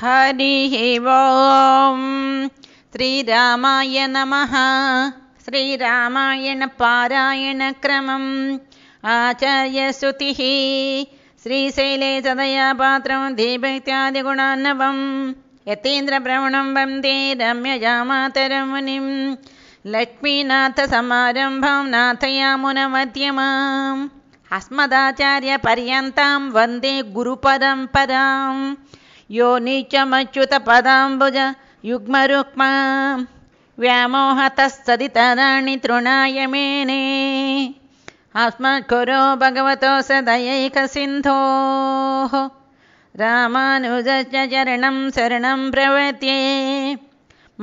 हरिः ॐ श्रीरामाय नमः श्रीरामायणपारायणक्रमम् आचार्यश्रुतिः श्रीशैले सदया पात्रं देव इत्यादिगुणान्नवं वन्दे रम्यया मातरमनिं लक्ष्मीनाथसमारम्भं नाथयामुनमध्यमा अस्मदाचार्यपर्यन्तां वन्दे गुरुपरम्पराम् यो नीचमच्युतपदाम्बुज युग्मरुक्मा व्यामोहतः तृणाय मेने अस्मत् कुरो भगवतो सदयैकसिन्धोः रामानुजचरणं शरणं प्रवृत्ये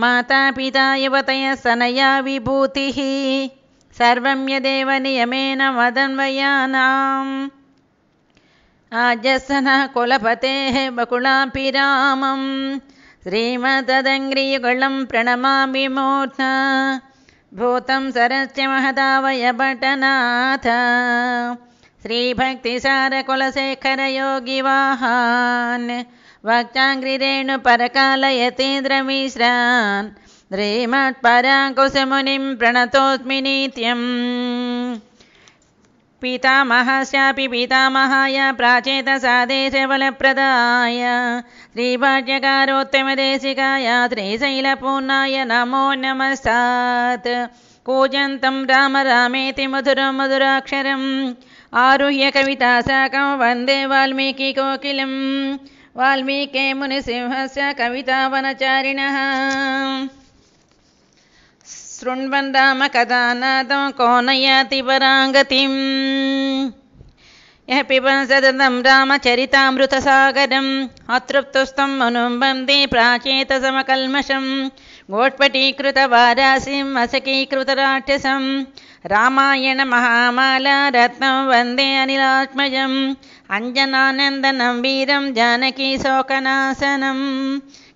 मातापिता युवतयः सनया विभूतिः यदेव नियमेन वदन्वयानाम् राजस्सनः कुलपतेः बकुलापि रामम् श्रीमत्तदङ्ग्रीयगुलं प्रणमामि मूर्था भूतं सरस्य महदावयपटनाथ श्रीभक्तिसारकुलशेखरयोगिवाहान् वाक्ङ्ग्रिरेणु परकालयतीन्द्रमिश्रान् श्रीमत्पराङ्कुशमुनिं प्रणतोऽस्मि नित्यम् पितामहापि पितामहाय प्राचेतसादेशबलप्रदाय श्रीभाग्यकारोत्तमदेशिकाय त्रिशैलपूर्णाय नमो नमः स्यात् कूजन्तं राम रामेति मधुरं मधुराक्षरम् आरुह्य कविता साकं वन्दे वाल्मीकिकोकिलं वाल्मीके मुनिसिंहस्य कवितावनचारिणः शृण्वन् यः पिबन् सदतं रामचरितामृतसागरम् अतृप्तस्त्वम् मनुं वन्दे प्राचेतसमकल्मषं गोट्पटीकृतवारासिं वसकीकृतराक्षसं रामायणमहामाला रत्नं वन्दे अनिलात्मजम् अञ्जनानन्दनं वीरं जानकी शोकनाशनं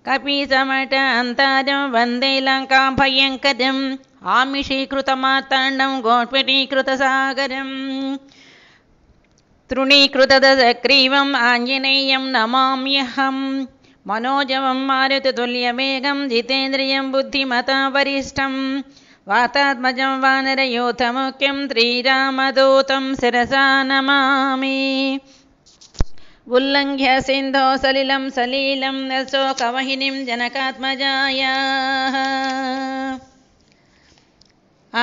कपिसमट अन्तरं वन्दे लङ्का भयङ्कजम् आमिषीकृतमाताण्डं गोपनीकृतसागरम् तृणीकृतक्रीवम् आञ्जनेयं नमाम्यहम् मनोजवं मारुतुल्यमेघं जितेन्द्रियं बुद्धिमतावरिष्ठं वार्तात्मजं वानरयूथमुख्यं श्रीरामदूतं शिरसा नमामि उल्लङ्घ्य सिन्धो सलिलं सलीलं शोकवहिनीं जनकात्मजायाः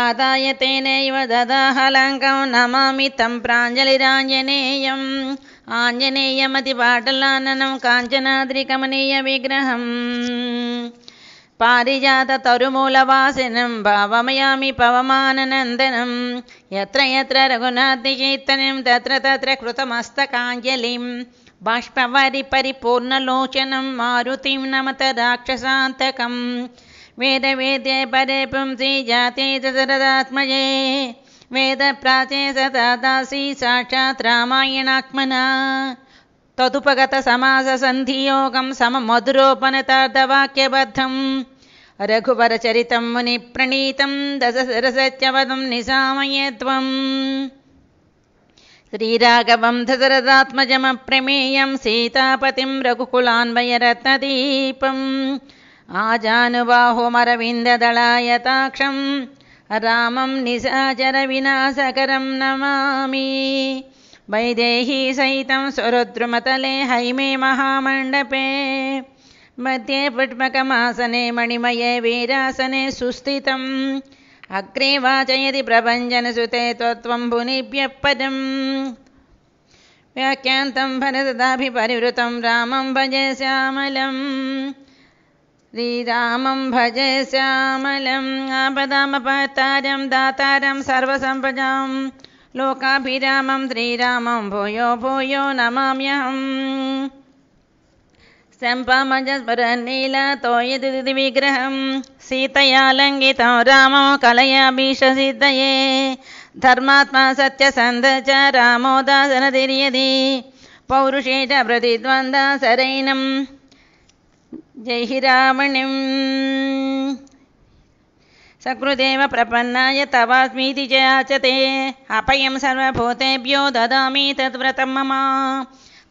आदाय तेनैव ददाहलङ्कं नमामि तं प्राञ्जलिराञ्जनेयम् आञ्जनेयमतिपाटलाननं काञ्चनाद्रिकमनीयविग्रहम् पारिजाततरुमूलवासिनं भावमयामि पवमाननन्दनं यत्र यत्र रघुनाथकीर्तनं तत्र तत्र कृतमस्तकाञ्जलिं बाष्पवरिपरिपूर्णलोचनं मारुतिं नमत राक्षसान्तकं वेदवेद्ये परेंश्रीजाते वेदप्राचे सदाता श्रीसाक्षात् रामायणात्मना तदुपगतसमाससन्धियोगं सममधुरोपनतार्दवाक्यबद्धं रघुवरचरितं मुनिप्रणीतं दशसरसत्यवदं निसामयत्वम् श्रीराघवन्धसरदात्मजमप्रमेयं सीतापतिं रघुकुलान्वयरत्नदीपम् आजानुबाहुमरविन्ददलायताक्षं रामं निशाचरविनाशकरं नमामि वैदेही सहितं स्वरुद्रुमतले हैमे महामण्डपे मध्ये पुष्पकमासने मणिमये वीरासने सुस्थितम् अग्रे वाचयति प्रभञ्जनसुते त्वम्बुनिभ्यः पदम् व्याख्यान्तं भरतदाभिपरिवृतं रामं भजे श्यामलम् श्रीरामं भजे श्यामलम् आपदामपतारं दातारं सर्वसम्पदाम् लोकाभिरामं श्रीरामं भूयो भूयो नमाम्यहम् शम्पमजस्पुरन्नीलतो विग्रहं सीतया लङ् रामो कलयाभिषसिद्धये धर्मात्मा सत्यसन्ध च रामोदासनतिर्यदि पौरुषे च प्रतिद्वन्द्वासरेण जैहि रामणिम् सकृदेव प्रपन्नाय तवास्मीति जयाचते अभयं सर्वभूतेभ्यो ददामि तद्व्रतं मम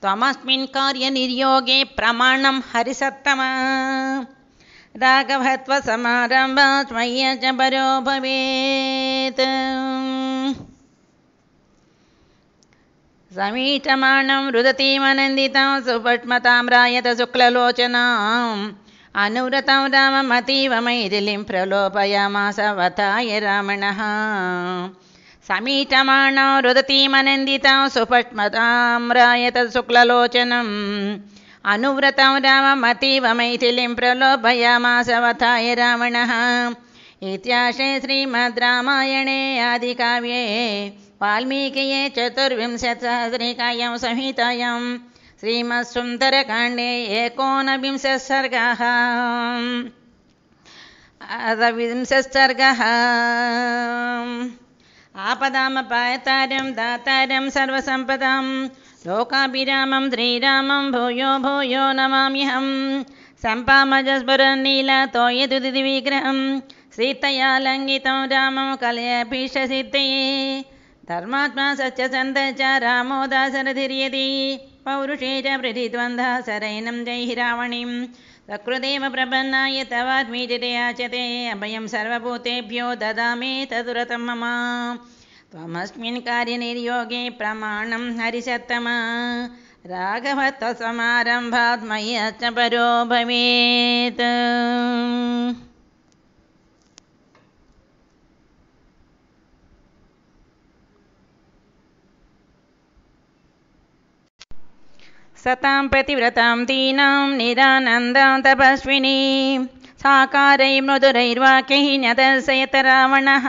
त्वमस्मिन् कार्यनिर्योगे प्रमाणं हरिसत्तम स्वय्य च परो भवेत् समीचमाणं रुदतीमनन्दितां सुपट्मतां रायत शुक्ललोचनाम् अनुव्रतं राममतीव मैथिलीं प्रलोभयामासवताय रामणः समीचमाणं रुदतीमनन्दितां सुपट्मताम्रायतशुक्ललोचनम् अनुव्रतं राममतीव मैथिलीं प्रलोभयामासवताय रावणः इत्याशे श्रीमद् रामायणे आदिकाव्ये वाल्मीकिये चतुर्विंशत्सहस्रिकायां संहितायाम् श्रीमत्सुन्दरकाण्डे एकोनविंशः सर्गः विंशस्सर्गः आपदामपायतारं दातारं सर्वसम्पदां लोकाभिरामं श्रीरामं भूयो भूयो नमाम्यहं सम्पामजस्पुरन्नीलतोयदुदिविग्रहं सीतया लङ्गितं रामं कलयापि धर्मात्मा सत्यसन्द च रामोदासरधिर्यति पौरुषे च प्रतिद्वन्द्वासरयनं जैहि रावणीं सकृदेव प्रपन्नाय तवात्मीजते याचते अभयं सर्वभूतेभ्यो ददामि तदुरतं ममा त्वमस्मिन् कार्यनिर्योगे प्रमाणं हरिषत्तम राघवत्समारम्भात्मयश्च परो भवेत् सतां प्रतिव्रतां दीनां निरानन्दां तपस्विनी साकारै मृदुरैर्वाक्यैः न्यदर्शयत रावणः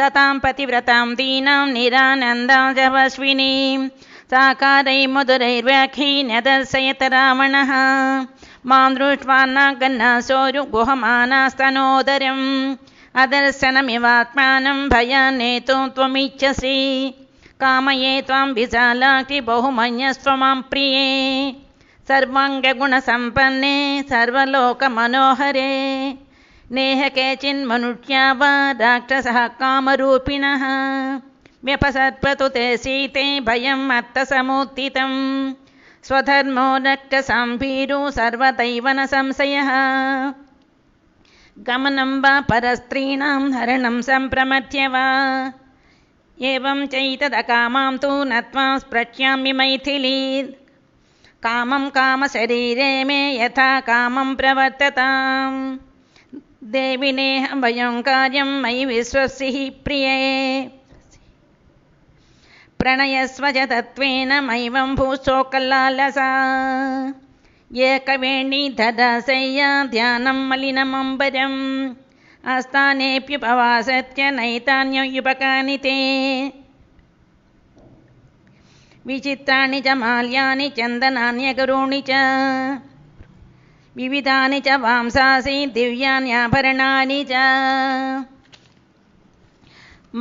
सतां पतिव्रतां दीनां निरानन्दां तपस्विनीं साकारै मधुरैर्व्याख्यै न्यदर्शयत रावणः मां दृष्ट्वा नागन्नासोरु गुहमानास्तनोदरम् अदर्शनमिवात्मानं भया नेतुं त्वमिच्छसि कामये त्वां विशाला बहुमयस्वमां प्रिये सर्वाङ्गगुणसम्पन्ने सर्वलोकमनोहरे नेह केचिन् मनुष्या वा डाक्टसः कामरूपिणः व्यपसर्पतुते सीते भयम् अत्तसमुत्थितं स्वधर्मो रक्तसाम्भीरो सर्वदैव न संशयः गमनं वा परस्त्रीणां हरणं सम्प्रमत्य वा एवं चैतदकामां तु नत्वा स्पृश्यामि मैथिली कामं कामशरीरे मे यथा कामं प्रवर्ततां देविनेह वयं कार्यं मयि विश्वसि हि प्रिये प्रणयस्वजतत्वेन मैवं भूशोकलालसा एकवेणी कवेणी ध्यानं मलिनमम्बरम् आस्थानेऽप्युपवासत्य ते विचित्राणि च माल्यानि चन्दनान्यगरूणि च विविधानि च वांसासि दिव्यान्याभरणानि च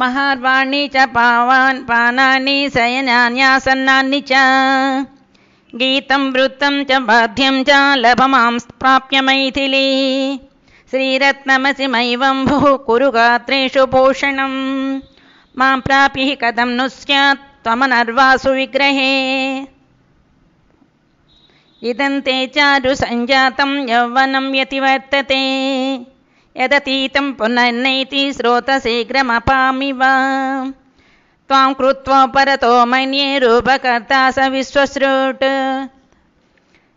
महार्वाणि च पावान् पानानि शयनान्यासन्नानि च गीतं वृत्तं च बाध्यं च लभमां प्राप्य मैथिली श्रीरत्नमसि कुरु गात्रेषु पोषणं मां प्राप्य कथं नु स्यात् त्वमनर्वासु विग्रहे इदन्ते चारु सञ्जातं यौवनं यतिवर्तते यदतीतं पुनर्नैति स्रोतशीघ्रमपामिव त्वां कृत्वा परतो मन्ये रूपकर्ता स विश्वसृट्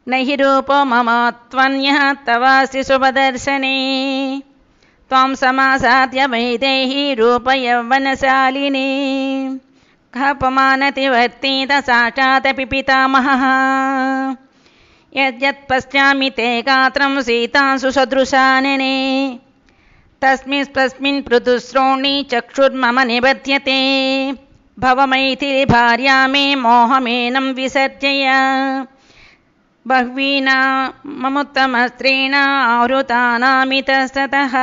न हि रूप ममा त्वन्यः तवासि सुभदर्शने त्वां समासाद्य वैदेहि रूपयवनशालिने कपमानतिवर्तीत साक्षादपि पितामहः यद्यत्पश्यामि ते गात्रं सीतांशुसदृशानने तस्मिस्तस्मिन् पृतुश्रोणी चक्षुर्मम निबध्यते भवमैथिरिभार्या मे मोहमेनं विसर्जय बह्वीना ममुत्तमस्त्रीणा आवृतानामितस्ततः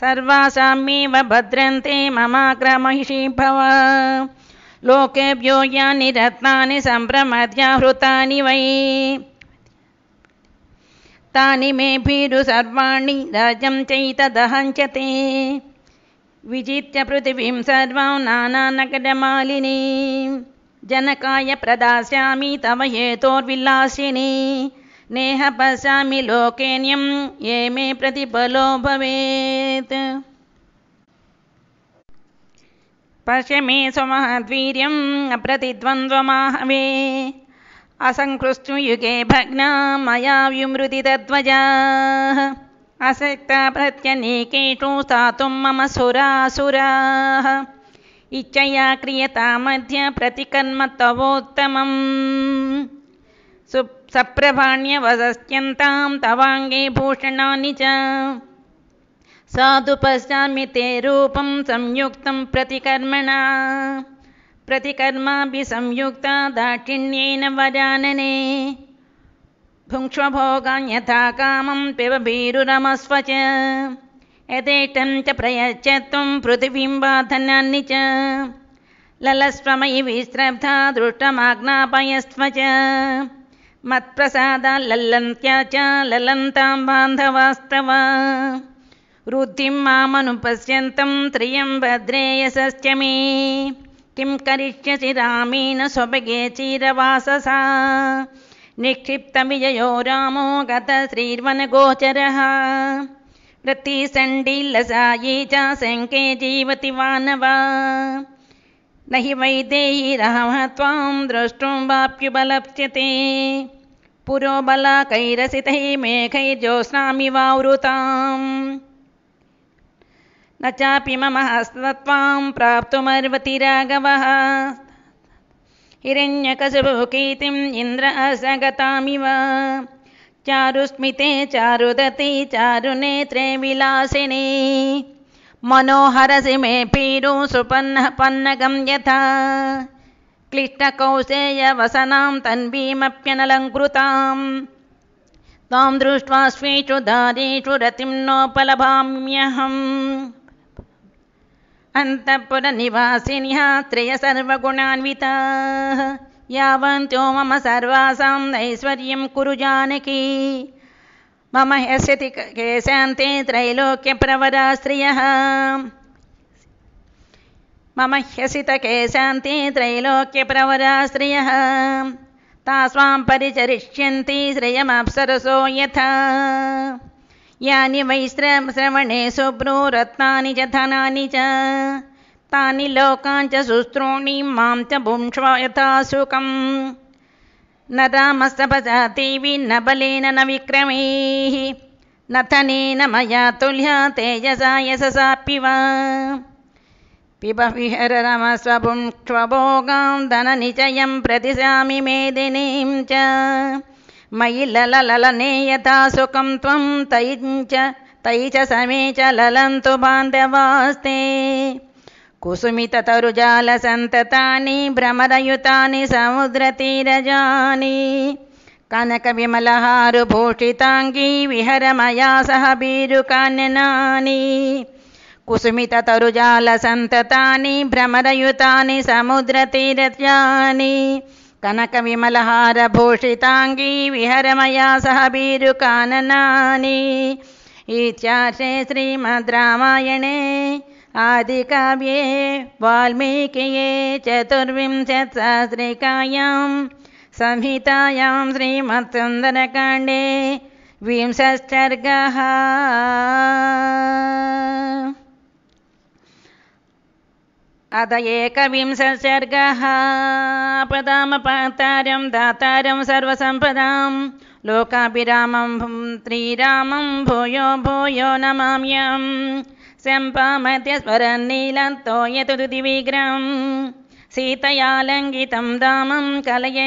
सर्वासाम्येव भद्रन्ते ममाग्रमैषी भव लोकेभ्यो यानि रत्नानि सम्भ्रमध्याहृतानि वै तानि मे भीरुसर्वाणि राजं चैतदहञ्च ते विजित्य पृथिवीं सर्वां नानानकडमालिनी जनकाय प्रदास्यामि तव हेतोर्विलासिनि नेह पशामि लोकेन्यं ये मे प्रतिफलो भवेत् स्वमहद्वीर्यम् अप्रतिद्वन्द्वमाहवे असङ्कृष्टु युगे भग्ना मया तद्वजाः असक्ता स्थातुं मम सुरासुराः इच्छया मध्य प्रतिकन्म तवोत्तमम् सु सप्रभाण्यवदस्यन्तां तवाङ्गे भूषणानि च साधु पश्यामि ते रूपं संयुक्तं प्रतिकर्मणा भी संयुक्ता दाक्षिण्येन वजानने यथा कामं पिबभीरुरमस्व च यथेटञ्च प्रयच्छत्वं पृथिवीं बाधनानि च ललस्वमयि विश्रब्धा दृष्टमाज्ञापयस्व च मत्प्रसादा लल्लन्त्या च ललन्तां बान्धवास्तव रुद्धिं मामनुपश्यन्तं त्रियं भद्रेयसश्च मे किं करिष्यसि रामेण स्वभगे चीरवाससा निक्षिप्तमिययो रामो गतश्रीर्वनगोचरः रतिसण्डिल्लसाये च शङ्के जीवति वानवा न हि वैदेहिरहः त्वां द्रष्टुं वाप्युपलप्स्यते पुरोबलाकैरसितैः मेघैर्ज्योत्स्नामिवावृताम् न चापि मम हस्तत्वां प्राप्तुमर्वति राघवः हिरण्यकशुभुकीर्तिम् इन्द्र असगतामिव चारुस्मिते चारुदति चारुनेत्रे विलासिनी मनोहरसि मे पीरु सुपन्नः पन्नगं यथा क्लिष्टकौशेयवसनां तन्वीमप्यनलङ्कृतां तां दृष्ट्वा स्वेषु दारीषु रतिं नोपलभाम्यहम् अन्तःपुरनिवासिन्यः त्रयः सर्वगुणान्विताः यावन्त्यो मम सर्वासां नैश्वर्यं कुरु जानकी मम ह्यस्यति केशान्ते त्रैलोक्यप्रवरा स्त्रियः मम ह्यसित केशान्ते त्रैलोक्यप्रवरा स्त्रियः तास्वां परिचरिष्यन्ति श्रियमप्सरसो यथा यानि वै श्रवणे शुभ्रूरत्नानि च धनानि च तानि लोकाञ्च शुश्रूणीं मां च भुङ्क्ष्व यथा सुखम् न रामस्तपसा देवी न बलेन न विक्रमैः न धनेन मया तुल्या तेजसा यशसा पिब पिब विहर रमस्वभुङ्क्ष्वभोगां धननिचयं प्रतिशामि मेदिनीं च मयि लललने यथा सुखं त्वं तैञ्च च च समे च ललन्तु बान्धवास्ते कुसुमिततरुजालसन्ततानि भ्रमरयुतानि समुद्रतीरजानि कनकविमलहारुभूषिताङ्गी विहरमया सह बीरुकान्यनानि कुसुमिततरुजालसन्ततानि भ्रमरयुतानि समुद्रतीरजानि कनकविमलहारभूषिताङ्गी विहरमया सह बीरुकाननानि इत्यार्षे श्रीमद् रामायणे आदिकाव्ये वाल्मीकिये चतुर्विंशत्सहस्रिकायां संहितायां श्रीमत्सुन्दरकाण्डे विंशश्चर्गः अद एकविंशश्चर्गः पदामपातारं दातारं सर्वसम्पदां लोकाभि रामं श्रीरामं भूयो भूयो नमाम्यम् शम्पामद्य स्मरन् नीलन्तो यत दु दिविग्रहं सीतयालङ्ितं रामं कलये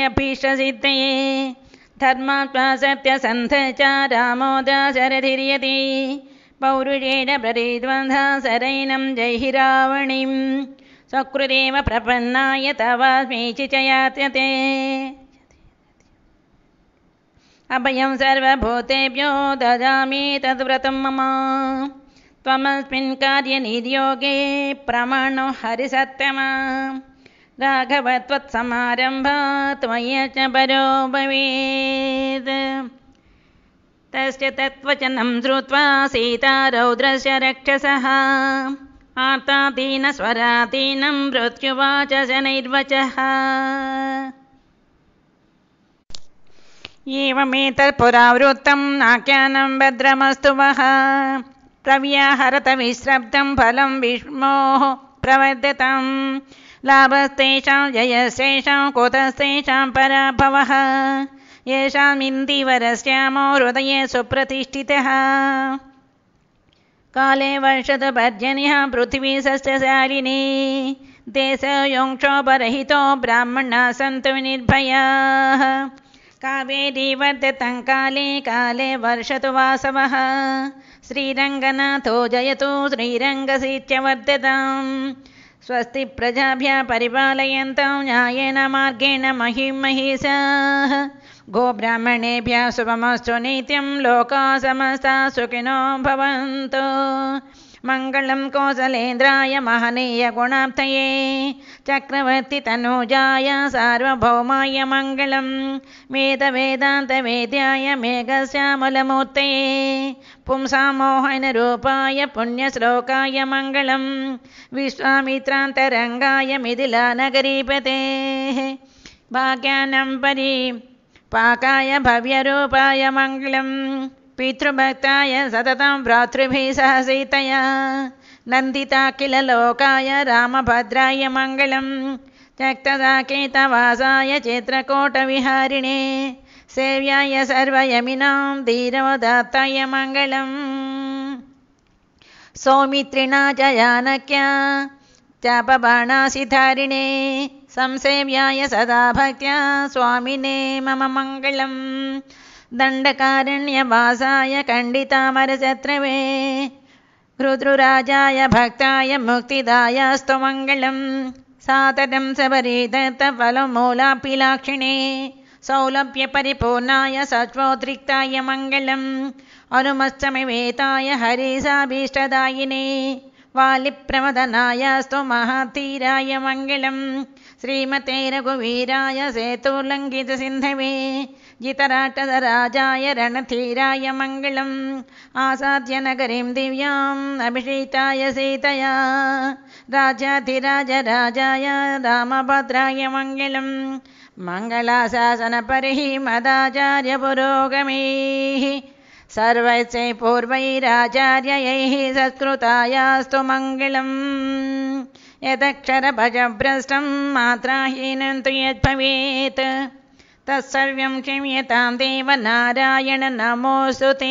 धर्मात्मा सत्यसन्ध च रामोदाचरधिर्यते पौरुषेण प्रतिद्वन्द्वासरेण जयि रावणीं सकृदेव प्रपन्नाय तवामीचि अभयं सर्वभूतेभ्यो ददामि तद्व्रतं मम त्वमस्मिन् कार्यनिर्योगे प्रमाणो हरिसत्यमा राघवत्वत्समारम्भा मय च परो भवेत् तस्य तत्त्वचनं श्रुत्वा सीता रौद्रस्य रक्षसः आर्तादीनस्वरादीनं मृत्युवाच नैर्वचः एवमेतत्पुरावृत्तं नाख्यानं भद्रमस्तु वः प्रव्याहरतविश्रब्दं फलं विष्मोः प्रवर्धतां लाभस्तेषां जयस्तेषां कुतस्तेषां पराभवः येषामिन्दिवरस्यामो हृदये सुप्रतिष्ठितः काले वर्षत पर्जन्यः पृथिवी सस्यशालिनी देशयोक्षोपरहितो ब्राह्मणाः सन्तु निर्भयाः कावेरी वर्धतं काले काले वर्षतु वासवः श्रीरङ्गनाथो जयतु श्रीरङ्गसीत्यवर्धतां स्वस्ति प्रजाभ्यः परिपालयन्तं न्यायेन मार्गेण महीमहिष गोब्राह्मणेभ्यः शुभमश्च नीतिं लोकासमसा सुखिनो भवन्तु मङ्गलं कोसलेन्द्राय महनीयगुणार्थये चक्रवर्तितनुजाय सार्वभौमाय मङ्गलं वेदवेदान्तवेद्याय मेघश्यामलमूर्तये पुंसामोहनरूपाय पुण्यश्लोकाय मङ्गलं विश्वामित्रान्तरङ्गाय मिथिलानगरीपते वाग्यानं परी पाकाय भव्यरूपाय मङ्गलम् पितृभक्ताय सततां भ्रातृभिः सहसितया नन्दिता किललोकाय रामभद्राय मङ्गलं त्यक्तदाकेतवासाय चेत्रकोटविहारिणे सेव्याय सर्वयमिनां धीरवदात्ताय मङ्गलम् सौमित्रिणा जयनक्या चपबाणासिधारिणे संसेव्याय सदा भक्त्या स्वामिने मम मङ्गलम् दण्डकारण्यभासाय खण्डितामरशत्रवे रुद्रुराजाय भक्ताय मुक्तिदायास्त्वमङ्गलं साततं सपरिदतफलमूलापीलाक्षिणे सौलभ्यपरिपूर्णाय सत्त्वोद्रिक्ताय मङ्गलम् अनुमत्समिवेताय हरीशाभीष्टदायिनी महातीराय मङ्गलं श्रीमते रघुवीराय सेतुलङ्कितसिन्धवे जितराटराजाय रणधीराय मङ्गलम् आसाद्यनगरीं दिव्याम् अभिषेताय सीतया राजाय रामभद्राय मङ्गलं मङ्गलाशासनपरिः मदाचार्यपुरोगमैः सर्वस्यै पूर्वैराचार्यैः सस्तुतायास्तु मङ्गलम् यदक्षरभजभ्रष्टं मात्राहीनं तु यद्भवेत् तत्सर्वं क्षम्यतां देवनारायण नमोऽस्तु ते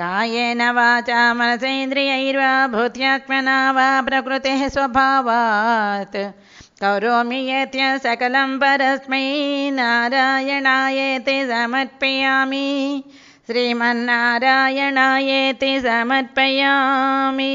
कायेन वाचा मनसेन्द्रियैर्वा भूत्यात्मना वा प्रकृतेः स्वभावात् करोमि यत्य सकलं परस्मै नारायणायेति समर्पयामि श्रीमन्नारायणायेति समर्पयामि